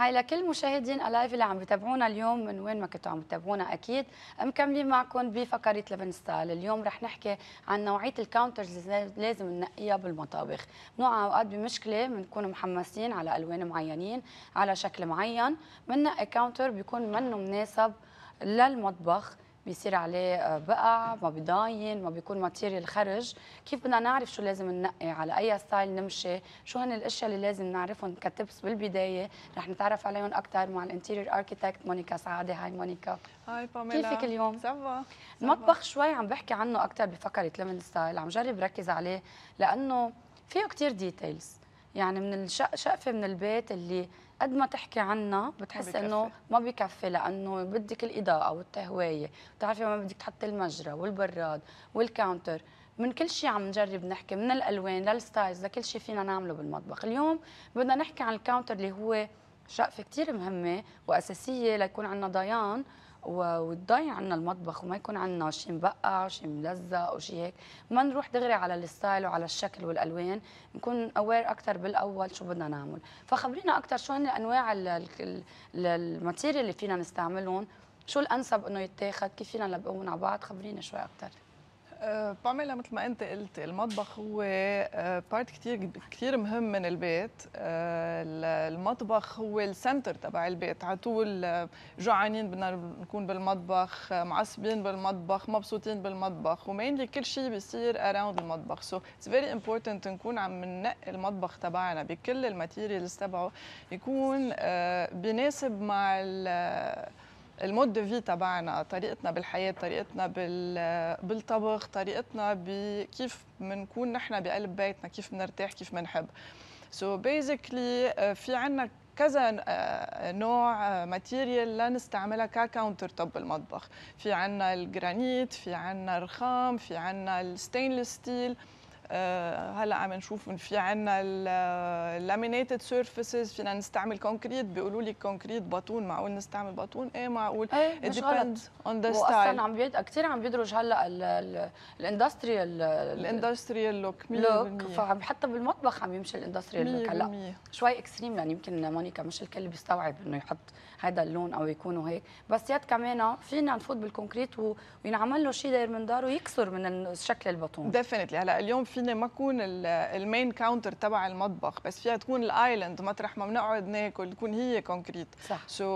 هاي لكل مشاهدين الايف اللي عم بتابعونا اليوم من وين ما كنتوا عم بتابعونا اكيد مكملين معكم بفقره لبن ستايل اليوم رح نحكي عن نوعيه الكاونترز اللي لازم ننقيها بالمطابخ نوع اوقات بمشكله بنكون محمسين على الوان معينين على شكل معين بننقي كاونتر بيكون منه مناسب للمطبخ بيصير عليه آه، بقع ما بيضاين ما بيكون ماتيريال خرج كيف بدنا نعرف شو لازم ننقي على اي ستايل نمشي شو هن الاشياء اللي لازم نعرفهم كتبس بالبدايه رح نتعرف عليهم اكثر مع الانتيريور اركيتكت مونيكا سعاده هاي مونيكا هاي باميلا كيفك اليوم سافا المطبخ شوي عم بحكي عنه اكثر بفكره لمن ستايل عم جرب ركز عليه لانه فيه كثير ديتيلز يعني من الشقفه من البيت اللي قد ما تحكي عنها بتحس انه ما بكفي لانه بدك الاضاءه والتهويه بتعرفي ما بدك تحطي المجرى والبراد والكاونتر من كل شيء عم نجرب نحكي من الالوان للستايلز لكل شيء فينا نعمله بالمطبخ اليوم بدنا نحكي عن الكاونتر اللي هو شقفه كثير مهمه واساسيه ليكون عندنا ضيان وتضيع عنا المطبخ وما يكون عنا شيء مبقع وشيء ملزق وشيء هيك ما نروح دغري على الستايل وعلى الشكل والالوان نكون اوير اكثر بالاول شو بدنا نعمل فخبرينا اكثر شو هن انواع الماتيريال اللي فينا نستعملهم شو الانسب انه يتاخذ كيف فينا نلبقهم على بعض خبرينا شوي اكثر آه، بعملها مثل ما انت قلت المطبخ هو بارت آه، كثير كثير مهم من البيت آه، المطبخ هو السنتر تبع البيت على طول جوعانين بدنا نكون بالمطبخ معصبين بالمطبخ مبسوطين بالمطبخ ومينلي كل شيء بيصير اراوند المطبخ سو اتس فيري امبورتنت نكون عم ننقي المطبخ تبعنا بكل الماتيريالز تبعه يكون بيناسب مع ال المود في تبعنا طريقتنا بالحياه طريقتنا بالطبخ طريقتنا بكيف بنكون نحن بقلب بيتنا كيف بنرتاح كيف بنحب سو so بيزيكلي آه، في عندنا كذا آه، نوع ماتيريال آه، لنستعملها ككاونتر توب بالمطبخ في عندنا الجرانيت في عندنا الرخام في عندنا الستينلس ستيل آه، هلا عم نشوف إن في عندنا اللامينيتد سيرفيسز فينا نستعمل كونكريت بيقولوا لي كونكريت باطون معقول نستعمل باطون ايه معقول ايه ديبند اون ذا ستايل واصلا عم بيد... كثير عم بيدرج هلا الاندستريال الاندستريال لوك لوك فحتى بالمطبخ عم يمشي الاندستريال لوك هلا شوي اكستريم يعني يمكن مونيكا مش الكل بيستوعب انه يحط هذا اللون او يكونوا هيك بس ياد كمان فينا نفوت بالكونكريت وينعمل له شيء داير من داره يكسر من شكل الباطون ديفينتلي هلا اليوم في فينا ما تكون المين كاونتر تبع المطبخ بس فيها تكون الايلاند مطرح ما بنقعد ناكل تكون هي كونكريت صح سو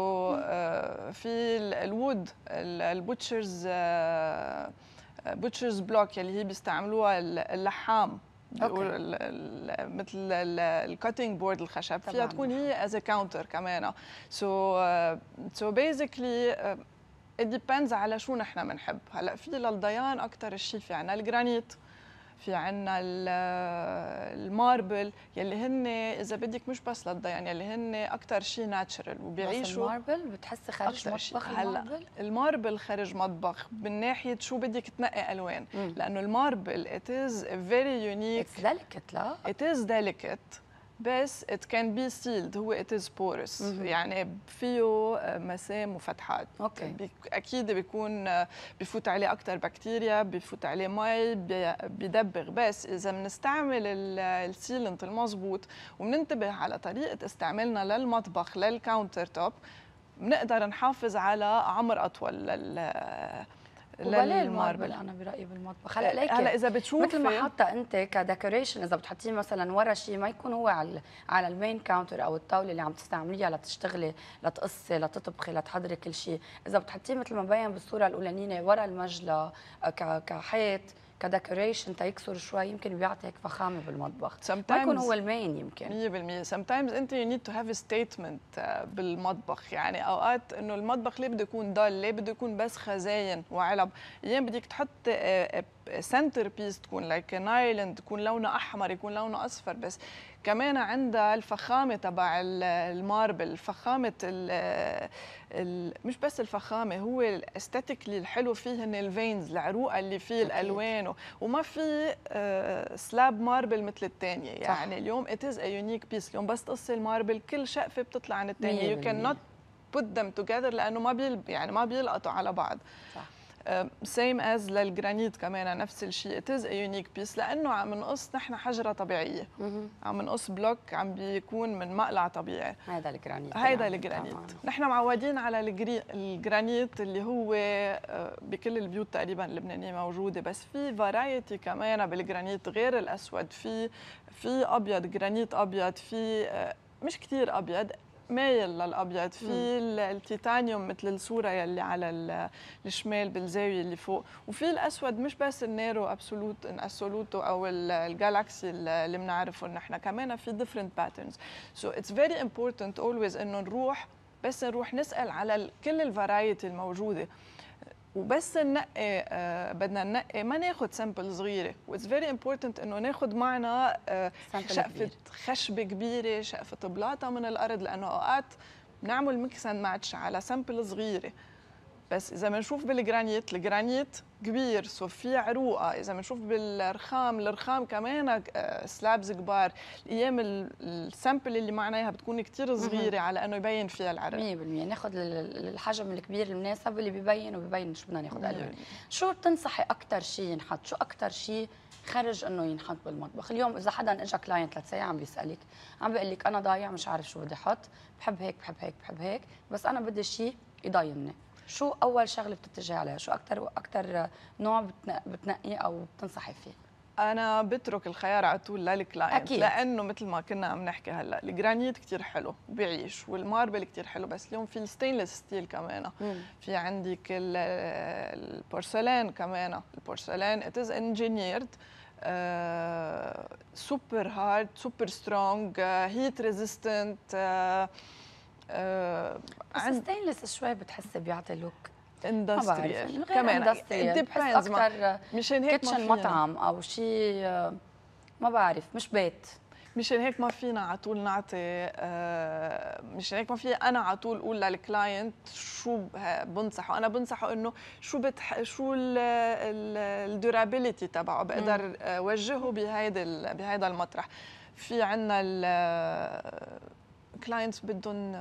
في الوود البوتشرز بوتشرز بلوك اللي هي بيستعملوها اللحام مثل الكاتنج بورد الخشب فيها تكون هي از كاونتر كمان سو سو بيزيكلي it depends على شو نحن بنحب هلا في للضيان اكثر شيء في عنا الجرانيت في عنا الماربل يلي هن اذا بدك مش بس للضيان يعني يلي هن اكثر شيء ناتشرال وبيعيشوا الماربل بتحسي خارج مطبخ هلا الماربل خارج مطبخ من ناحيه شو بدك تنقي الوان لانه الماربل ات از فيري يونيك اتس ديليكت لا ات از ديليكت بس it can be sealed هو it is porous مم. يعني فيه آه، مسام وفتحات أوكي. اكيد بيكون آه، بفوت عليه اكثر بكتيريا بفوت عليه مي بيدبغ بس اذا بنستعمل السيلنت المضبوط وبننتبه على طريقه استعمالنا للمطبخ للكاونتر توب بنقدر نحافظ على عمر اطول لل وبلا الماربل انا برايي بالمطبخ هلا ليك هلا اذا بتشوفي مثل ما حاطه انت كديكوريشن اذا بتحطيه مثلا ورا شيء ما يكون هو على على المين كاونتر او الطاوله اللي عم تستعمليها لتشتغلي لتقصي لتطبخي لتحضري كل شيء اذا بتحطيه مثل ما مبين بالصوره الاولانيه ورا المجلى آه، كحيط كديكوريشن تيكسر شوي يمكن بيعطيك فخامه بالمطبخ Sometimes ما يكون هو المين يمكن 100% sometimes انت يو نيد تو هاف ستيتمنت بالمطبخ يعني اوقات انه المطبخ ليه بده يكون ضل ليه بده يكون بس خزاين وعلب ايام بدك تحط سنتر آه، بيس آه، تكون لايك ان ايلاند تكون لونه احمر يكون لونه اصفر بس كمان عندها الفخامه تبع الماربل فخامه ال الـ مش بس الفخامه هو الاستاتيكلي الحلو فيه هن الفينز العروقه اللي فيه الالوان وما في سلاب آه، ماربل مثل الثانيه يعني اليوم اتز ا يونيك بيس اليوم بس تقصي الماربل كل شقفه بتطلع عن الثانيه يو كان نوت put them together لانه ما بيل يعني ما بيلقطوا على بعض صح. سيم آه، از للجرانيت كمان نفس الشيء اتز ا يونيك بيس لانه عم نقص نحن حجره طبيعيه عم نقص بلوك عم بيكون من مقلع طبيعي هذا الجرانيت هذا نعم. الجرانيت نحن معودين على الجرانيت اللي هو آه، بكل البيوت تقريبا اللبنانيه موجوده بس في فرايتي كمان بالجرانيت غير الاسود في في ابيض جرانيت ابيض في آه، مش كثير ابيض مايل للابيض في التيتانيوم مثل الصوره يلي على الشمال بالزاويه اللي فوق وفي الاسود مش بس النيرو ابسولوت ان اسولوتو او الجالاكسي اللي بنعرفهم نحن كمان في ديفرنت باترنز سو اتس فيري امبورتنت اولويز انه نروح بس نروح نسال على كل الفرايتي الموجوده وبس ننقي آه بدنا ننقي ما ناخد سامبل صغيره واتس فيري امبورتنت انه ناخد معنا آه شقفه خشبه كبيره شقفه بلاطه من الارض لانه اوقات بنعمل ميكس اند ماتش على سامبل صغيره بس اذا بنشوف بالجرانيت الجرانيت كبير سو في عروقه اذا بنشوف بالرخام الرخام كمان سلابز آه، كبار الايام السامبل اللي معنا اياها بتكون كثير صغيره على انه يبين فيها العرق 100% ناخذ الحجم الكبير المناسب اللي ببين وببين شو بدنا ناخذ الوان شو بتنصحي اكثر شيء ينحط شو اكثر شيء خرج انه ينحط بالمطبخ اليوم اذا حدا اجى كلاينت لتسي عم بيسالك عم بيقول لك انا ضايع مش عارف شو بدي احط بحب هيك بحب هيك بحب هيك بس انا بدي شيء يضايقني شو اول شغله بتتجهي عليها شو اكثر اكثر نوع بتنقي او بتنصحي فيه انا بترك الخيار على طول للكلاينت أكيد. لانه مثل ما كنا عم نحكي هلا الجرانيت كثير حلو بيعيش والماربل كثير حلو بس اليوم في الستينلس ستيل كمان مم. في عندك البورسلان كمان البورسلان ات از انجينيرد سوبر هارد سوبر سترونج هيت ريزيستنت آه عند ستينلس شوي بتحس بيعطي لوك اندستريال كمان اندستريال بحس اكثر مشان هيك كيتشن مطعم او شيء آه، ما بعرف مش بيت مشان هيك ما فينا على طول نعطي آه، مشان هيك ما في انا على طول اقول للكلاينت شو بنصحه انا بنصحه انه شو بتح شو الدورابيليتي تبعه بقدر اوجهه آه، بهيدا بهيدا المطرح في عندنا كلاينتس بدهم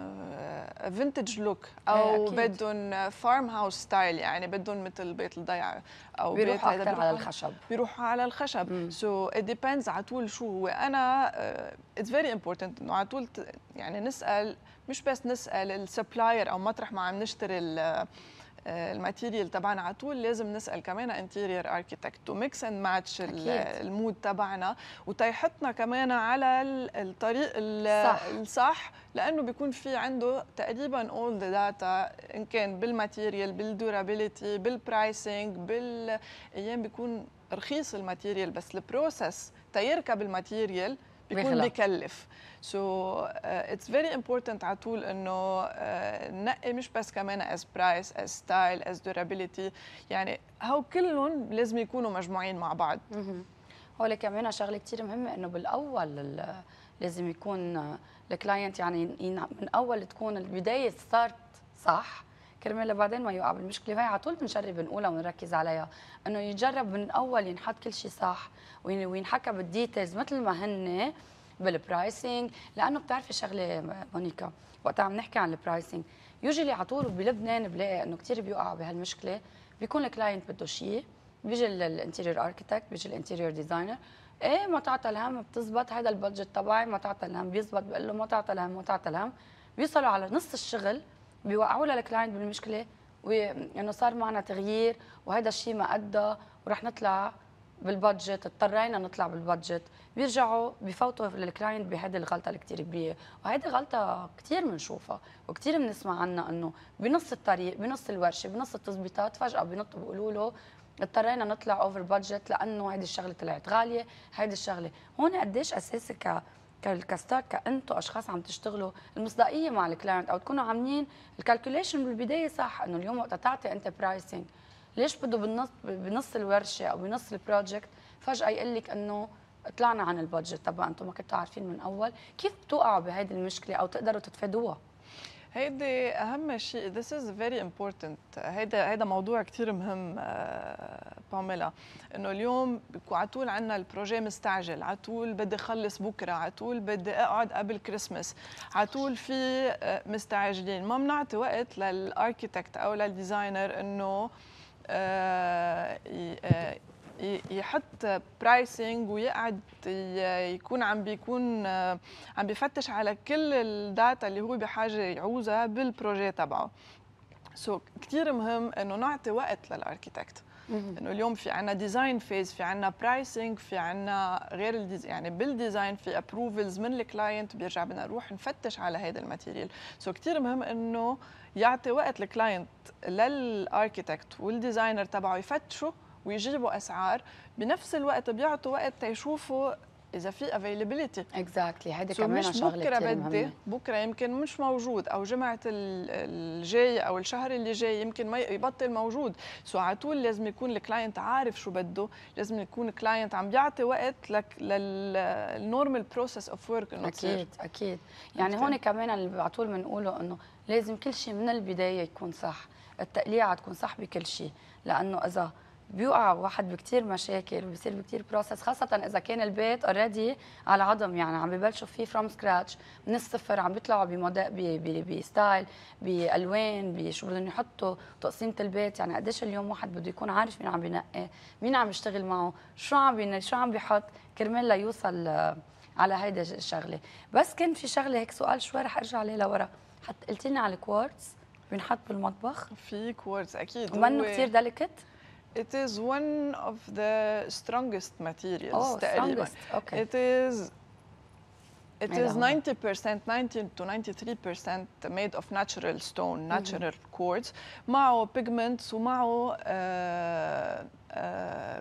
فينتج آه، إيه، لوك او بدهم فارم هاوس ستايل يعني بدهم مثل بيت الضيعه او بيروحوا بيت اكثر على الخشب بيروحوا على الخشب سو ات ديبيندز على طول شو هو انا اتس فيري امبورتنت انه على طول يعني نسال مش بس نسال السبلاير او مطرح ما عم نشتري آه، الماتيريال تبعنا على طول لازم نسال كمان انتيرير اركيتكت تو ميكس اند ماتش المود تبعنا وتيحطنا كمان على الطريق الصح, الصح لانه بيكون في عنده تقريبا اول ذا داتا ان كان بالماتيريال بالدورابيليتي بالبرايسنج بالايام بيكون رخيص الماتيريال بس البروسس تيركب الماتيريال بيكون بيكلف سو اتس فيري امبورتنت على طول انه uh, نقي مش بس كمان از برايس از ستايل از دورابيليتي يعني هو كلهم لازم يكونوا مجموعين مع بعض هو كمان شغله كثير مهمه انه بالاول لازم يكون uh, الكلاينت يعني من اول تكون البدايه ستارت صح كرمال بعدين ما يوقع بالمشكله وهي على طول بنجرب نقولها ونركز عليها انه يجرب من اول ينحط كل شيء صح وينحكى بالديتيلز مثل ما هن بالبرايسنج لانه بتعرفي شغله مونيكا وقت عم نحكي عن البرايسنج يجي لي على طول بلبنان بلاقي انه كثير بيوقعوا بهالمشكله بيكون الكلاينت بده شيء بيجي الانتيريور اركيتكت بيجي الانتيريور ديزاينر ايه ما تعطى الهم بتزبط هذا البادجت تبعي ما تعطى الهم بيزبط بقول له ما تعطى الهم ما تعطى الهم بيوصلوا على نص الشغل بيوقعوا لها الكلاينت بالمشكله وانه يعني صار معنا تغيير وهذا الشيء ما ادى ورح نطلع بالبادجت اضطرينا نطلع بالبادجت بيرجعوا بفوتوا للكلاينت بهذه الغلطه الكثير كبيره وهذه غلطه كثير بنشوفها وكثير بنسمع عنها انه بنص الطريق بنص الورشه بنص التظبيطات فجاه بنطوا بيقولوا له اضطرينا نطلع اوفر بادجت لانه هيدي الشغله طلعت غاليه هيدي الشغله هون قديش اساسي كالكستار كانتوا اشخاص عم تشتغلوا المصداقيه مع الكلاينت او تكونوا عاملين الكالكوليشن بالبدايه صح انه اليوم وقت تعطي انت برايسنج ليش بده بالنص بنص الورشه او بنص البروجكت فجاه يقول لك انه طلعنا عن البادجت طبعا انتم ما كنتوا عارفين من اول كيف بتوقعوا بهيدي المشكله او تقدروا تتفادوها هيدي اهم شيء this is very important هيدا هيدا موضوع كثير مهم آه، باميلا انه اليوم على طول عندنا البروجي مستعجل على طول بدي اخلص بكره على طول بدي اقعد قبل كريسمس على طول في آه، مستعجلين ما بنعطي وقت للاركيتكت او للديزاينر انه آه، يحط برايسنج ويقعد يكون عم بيكون عم بيفتش على كل الداتا اللي هو بحاجه يعوزها بالبروجي تبعه سو so, كثير مهم انه نعطي وقت للاركيتكت انه اليوم في عندنا ديزاين فيز في عندنا برايسنج في عندنا غير يعني بالديزاين في ابروفلز من الكلاينت بيرجع بدنا نروح نفتش على هذا الماتيريال سو so, كثير مهم انه يعطي وقت الكلاينت للاركيتكت والديزاينر تبعه يفتشوا ويجيبوا اسعار بنفس الوقت بيعطوا وقت تيشوفوا اذا في افيلابيلتي اكزاكتلي هذا كمان مش شغله بكره بدي مهمة. بكره يمكن مش موجود او جمعه الجاي او الشهر اللي جاي يمكن ما يبطل موجود سو على طول لازم يكون الكلاينت عارف شو بده لازم يكون الكلاينت عم بيعطي وقت لك للنورمال بروسيس اوف ورك انه اكيد اكيد يعني هون كمان اللي على طول بنقوله انه لازم كل شيء من البدايه يكون صح التقليعه تكون صح بكل شيء لانه اذا بيوقع واحد بكثير مشاكل وبيصير بكثير بروسس خاصة إذا كان البيت اوريدي على العظم يعني عم ببلشوا فيه فروم سكراتش من الصفر عم بيطلعوا بموديل بستايل بألوان بشو بدهم يحطوا تقسيمة البيت يعني قديش اليوم واحد بده يكون عارف مين عم بينقي مين عم يشتغل معه شو عم بينقي شو عم بيحط كرمال ليوصل آه، على هيدا الشغلة بس كان في شغلة هيك سؤال شوي رح أرجع عليه لورا حط قلت لنا على الكوارتز بنحط بالمطبخ في كوارتز اكيد منه كثير دلكت It is one of the strongest materials oh, تقريبا. Strongest. Okay. It is It is 90% 19 to 93% made of natural stone, mm-hmm. natural mm -hmm. quartz معه pigments ومعه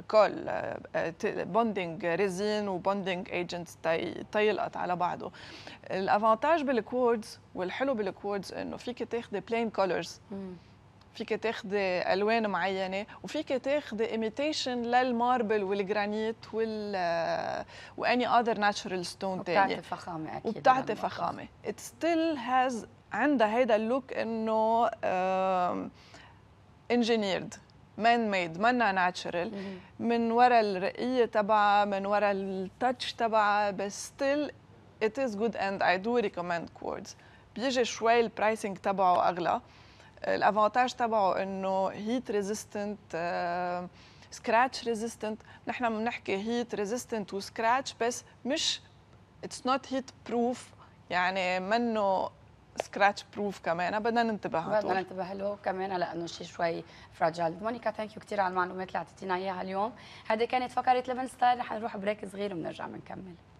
كول بوندينج ريزين وبوندينج ايجنت تيلقط على بعضه الافانتاج بالكوارتز والحلو بالكوارتز انه فيك تاخذي بلين كولرز mm -hmm. فيك تاخدي الوان معينه وفيك تاخدي ايميتيشن للماربل والجرانيت وال واني اذر ناتشرال ستون تاني وبتعطي فخامه اكيد وبتعطي فخامه ات ستيل هاز عندها هيدا اللوك انه انجينيرد مان ميد منا ناتشرال من ورا الرقيه تبعها من ورا التاتش تبعها بس ستيل ات از جود اند اي دو ريكومند كوردز بيجي شوي البرايسنج تبعه اغلى الافونتاج تبعه انه هيت ريزيستنت سكراتش ريزيستنت نحن بنحكي هيت ريزيستنت وسكراتش بس مش اتس نوت هيت بروف يعني منه سكراتش بروف كمان بدنا ننتبه بدنا ننتبه له كمان لانه شيء شوي فراجل مونيكا ثانك يو كثير على المعلومات اللي اعطيتينا اياها اليوم هذه كانت فقره ليفن ستايل رح نروح بريك صغير وبنرجع بنكمل